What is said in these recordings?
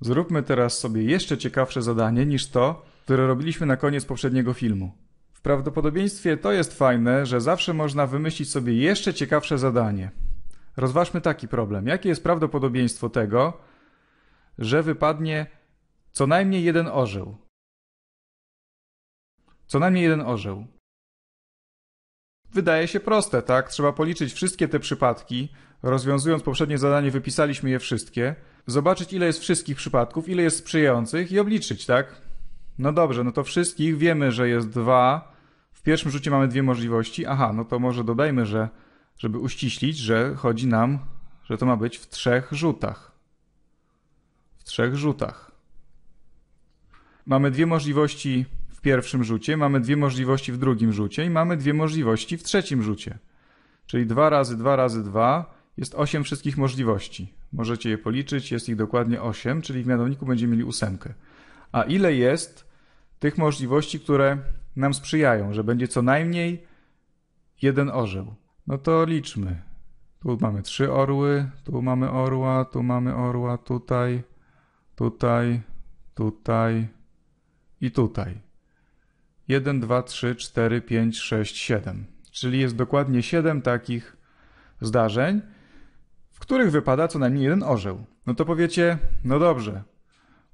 Zróbmy teraz sobie jeszcze ciekawsze zadanie niż to, które robiliśmy na koniec poprzedniego filmu. W prawdopodobieństwie to jest fajne, że zawsze można wymyślić sobie jeszcze ciekawsze zadanie. Rozważmy taki problem. Jakie jest prawdopodobieństwo tego, że wypadnie co najmniej jeden orzeł? Co najmniej jeden orzeł wydaje się proste, tak? Trzeba policzyć wszystkie te przypadki. Rozwiązując poprzednie zadanie, wypisaliśmy je wszystkie. Zobaczyć, ile jest wszystkich przypadków, ile jest sprzyjających i obliczyć, tak? No dobrze, no to wszystkich wiemy, że jest dwa. W pierwszym rzucie mamy dwie możliwości. Aha, no to może dodajmy, że żeby uściślić, że chodzi nam, że to ma być w trzech rzutach. W trzech rzutach. Mamy dwie możliwości w pierwszym rzucie, mamy dwie możliwości w drugim rzucie i mamy dwie możliwości w trzecim rzucie. Czyli 2 razy 2 razy 2 jest 8 wszystkich możliwości. Możecie je policzyć, jest ich dokładnie 8, czyli w mianowniku będziemy mieli 8. A ile jest tych możliwości, które nam sprzyjają, że będzie co najmniej jeden orzeł? No to liczmy. Tu mamy trzy orły, tu mamy orła, tu mamy orła, tutaj, tutaj, tutaj i tutaj. 1, 2, 3, 4, 5, 6, 7. Czyli jest dokładnie 7 takich zdarzeń, w których wypada co najmniej jeden orzeł. No to powiecie, no dobrze,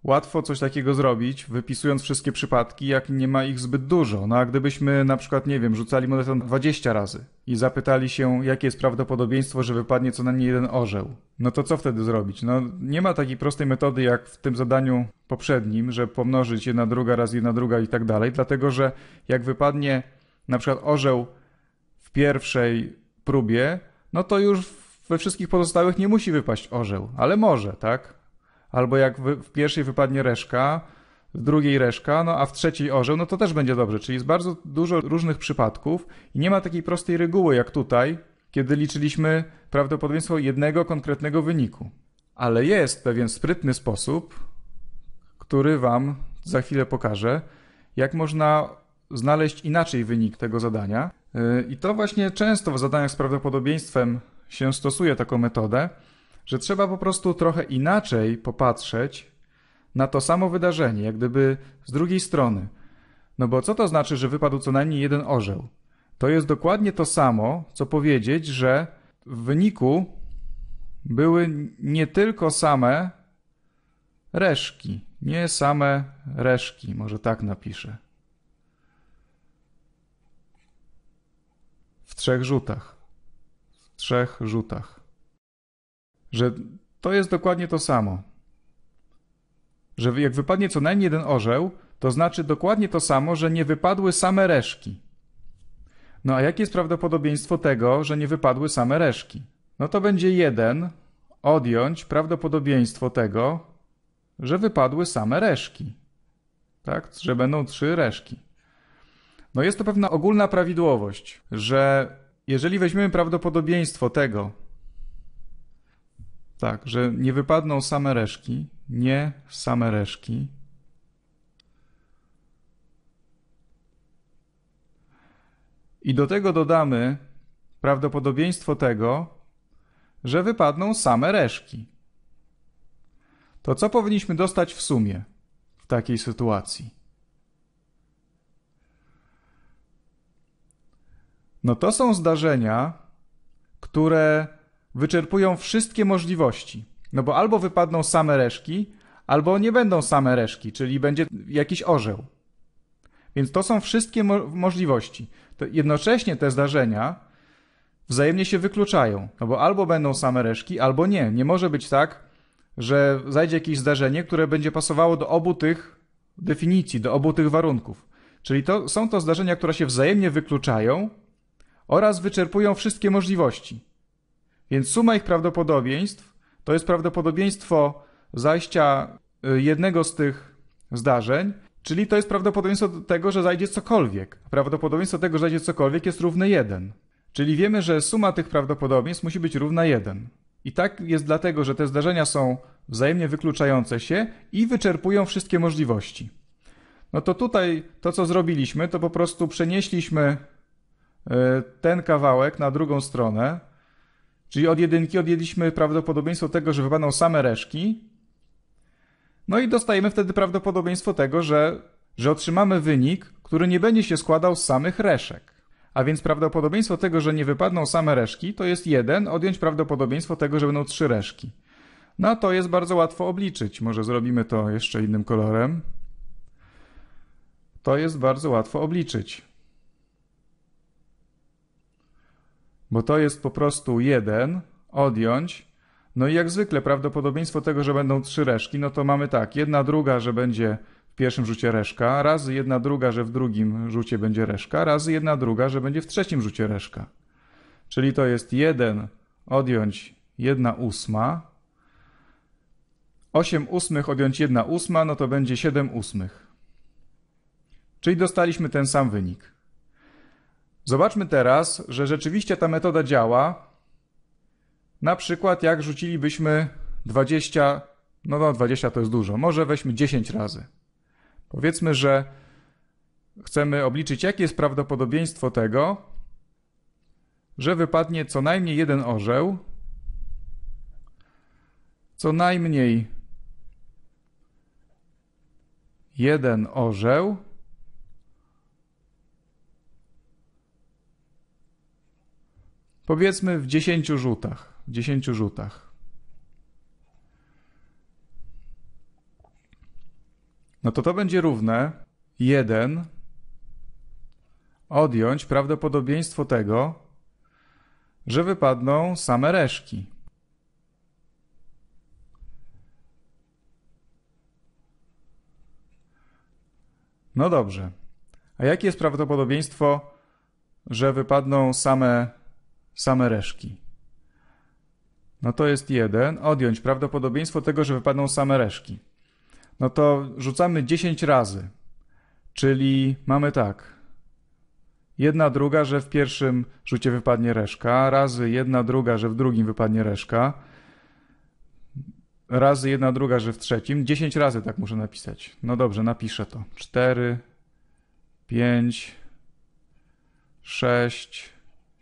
Łatwo coś takiego zrobić, wypisując wszystkie przypadki, jak nie ma ich zbyt dużo. No a gdybyśmy na przykład, nie wiem, rzucali monetą 20 razy i zapytali się, jakie jest prawdopodobieństwo, że wypadnie co najmniej jeden orzeł, no to co wtedy zrobić? No nie ma takiej prostej metody jak w tym zadaniu poprzednim, że pomnożyć jedna druga raz jedna druga i tak dalej, dlatego że jak wypadnie na przykład orzeł w pierwszej próbie, no to już we wszystkich pozostałych nie musi wypaść orzeł, ale może, tak? albo jak w pierwszej wypadnie reszka, w drugiej reszka, no a w trzeciej orzeł, no to też będzie dobrze. Czyli jest bardzo dużo różnych przypadków i nie ma takiej prostej reguły jak tutaj, kiedy liczyliśmy prawdopodobieństwo jednego konkretnego wyniku. Ale jest pewien sprytny sposób, który Wam za chwilę pokażę, jak można znaleźć inaczej wynik tego zadania. Y, I to właśnie często w zadaniach z prawdopodobieństwem się stosuje taką metodę że trzeba po prostu trochę inaczej popatrzeć na to samo wydarzenie, jak gdyby z drugiej strony. No bo co to znaczy, że wypadł co najmniej jeden orzeł? To jest dokładnie to samo, co powiedzieć, że w wyniku były nie tylko same reszki, nie same reszki, może tak napiszę. W trzech rzutach. W trzech rzutach że to jest dokładnie to samo. Że jak wypadnie co najmniej jeden orzeł, to znaczy dokładnie to samo, że nie wypadły same reszki. No a jakie jest prawdopodobieństwo tego, że nie wypadły same reszki? No to będzie jeden odjąć prawdopodobieństwo tego, że wypadły same reszki. Tak? Że będą trzy reszki. No jest to pewna ogólna prawidłowość, że jeżeli weźmiemy prawdopodobieństwo tego, tak, że nie wypadną same reszki. Nie same reszki. I do tego dodamy prawdopodobieństwo tego, że wypadną same reszki. To co powinniśmy dostać w sumie w takiej sytuacji? No to są zdarzenia, które wyczerpują wszystkie możliwości. No bo albo wypadną same reszki, albo nie będą same reszki, czyli będzie jakiś orzeł. Więc to są wszystkie mo możliwości. To jednocześnie te zdarzenia wzajemnie się wykluczają, no bo albo będą same reszki, albo nie. Nie może być tak, że zajdzie jakieś zdarzenie, które będzie pasowało do obu tych definicji, do obu tych warunków. Czyli to, są to zdarzenia, które się wzajemnie wykluczają oraz wyczerpują wszystkie możliwości. Więc suma ich prawdopodobieństw to jest prawdopodobieństwo zajścia y, jednego z tych zdarzeń, czyli to jest prawdopodobieństwo tego, że zajdzie cokolwiek. Prawdopodobieństwo tego, że zajdzie cokolwiek jest równe 1. Czyli wiemy, że suma tych prawdopodobieństw musi być równa 1. I tak jest dlatego, że te zdarzenia są wzajemnie wykluczające się i wyczerpują wszystkie możliwości. No to tutaj to, co zrobiliśmy, to po prostu przenieśliśmy y, ten kawałek na drugą stronę, Czyli od jedynki odjęliśmy prawdopodobieństwo tego, że wypadną same reszki. No i dostajemy wtedy prawdopodobieństwo tego, że, że otrzymamy wynik, który nie będzie się składał z samych reszek. A więc prawdopodobieństwo tego, że nie wypadną same reszki, to jest 1, odjąć prawdopodobieństwo tego, że będą 3 reszki. No to jest bardzo łatwo obliczyć. Może zrobimy to jeszcze innym kolorem. To jest bardzo łatwo obliczyć. bo to jest po prostu 1, odjąć, no i jak zwykle prawdopodobieństwo tego, że będą trzy reszki, no to mamy tak, jedna druga, że będzie w pierwszym rzucie reszka, razy jedna druga, że w drugim rzucie będzie reszka, razy jedna druga, że będzie w trzecim rzucie reszka. Czyli to jest 1 odjąć 1 ósma, 8 ósmych odjąć 1 ósma, no to będzie 7 ósmych. Czyli dostaliśmy ten sam wynik. Zobaczmy teraz, że rzeczywiście ta metoda działa. Na przykład jak rzucilibyśmy 20, no no 20 to jest dużo, może weźmy 10 razy. Powiedzmy, że chcemy obliczyć, jakie jest prawdopodobieństwo tego, że wypadnie co najmniej jeden orzeł, co najmniej jeden orzeł Powiedzmy w 10 rzutach. W 10 rzutach. No to to będzie równe 1 odjąć prawdopodobieństwo tego, że wypadną same reszki. No dobrze. A jakie jest prawdopodobieństwo, że wypadną same same reszki. No to jest jeden. Odjąć prawdopodobieństwo tego, że wypadną same reszki. No to rzucamy 10 razy. Czyli mamy tak. Jedna druga, że w pierwszym rzucie wypadnie reszka, razy jedna druga, że w drugim wypadnie reszka, razy jedna druga, że w trzecim. 10 razy tak muszę napisać. No dobrze, napiszę to. 4, 5, 6,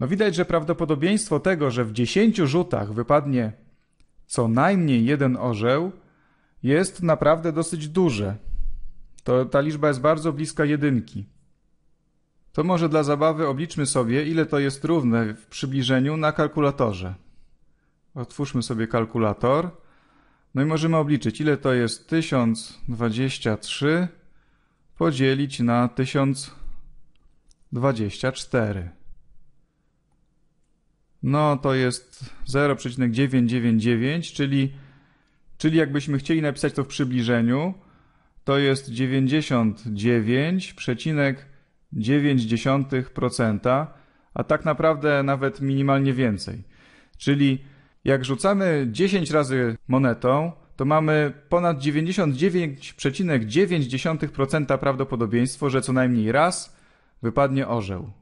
No widać, że prawdopodobieństwo tego, że w 10 rzutach wypadnie co najmniej jeden orzeł, jest naprawdę dosyć duże. To ta liczba jest bardzo bliska jedynki. To może dla zabawy obliczmy sobie, ile to jest równe w przybliżeniu na kalkulatorze. Otwórzmy sobie kalkulator. No i możemy obliczyć, ile to jest 1023 podzielić na 1024 no to jest 0,999, czyli, czyli jakbyśmy chcieli napisać to w przybliżeniu, to jest 99,9%, a tak naprawdę nawet minimalnie więcej. Czyli jak rzucamy 10 razy monetą, to mamy ponad 99,9% prawdopodobieństwo, że co najmniej raz wypadnie orzeł.